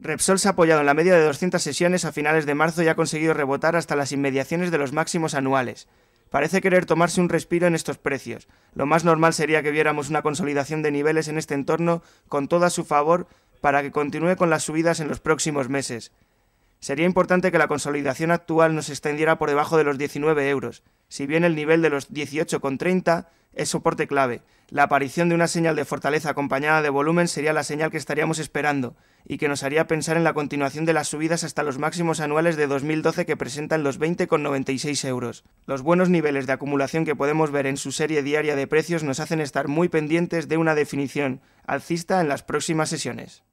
Repsol se ha apoyado en la media de 200 sesiones a finales de marzo y ha conseguido rebotar hasta las inmediaciones de los máximos anuales. Parece querer tomarse un respiro en estos precios. Lo más normal sería que viéramos una consolidación de niveles en este entorno con toda su favor para que continúe con las subidas en los próximos meses. Sería importante que la consolidación actual nos extendiera por debajo de los 19 euros, si bien el nivel de los 18,30 es soporte clave. La aparición de una señal de fortaleza acompañada de volumen sería la señal que estaríamos esperando y que nos haría pensar en la continuación de las subidas hasta los máximos anuales de 2012 que presentan los 20,96 euros. Los buenos niveles de acumulación que podemos ver en su serie diaria de precios nos hacen estar muy pendientes de una definición alcista en las próximas sesiones.